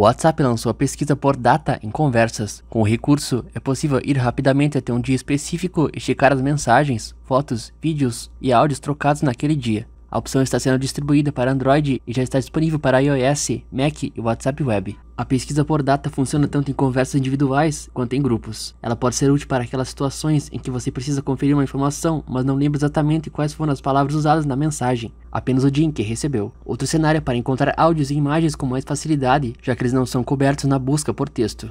O WhatsApp lançou a pesquisa por data em conversas. Com o recurso, é possível ir rapidamente até um dia específico e checar as mensagens, fotos, vídeos e áudios trocados naquele dia. A opção está sendo distribuída para Android e já está disponível para iOS, Mac e WhatsApp Web. A pesquisa por data funciona tanto em conversas individuais quanto em grupos. Ela pode ser útil para aquelas situações em que você precisa conferir uma informação, mas não lembra exatamente quais foram as palavras usadas na mensagem, apenas o dia em que recebeu. Outro cenário é para encontrar áudios e imagens com mais facilidade, já que eles não são cobertos na busca por texto.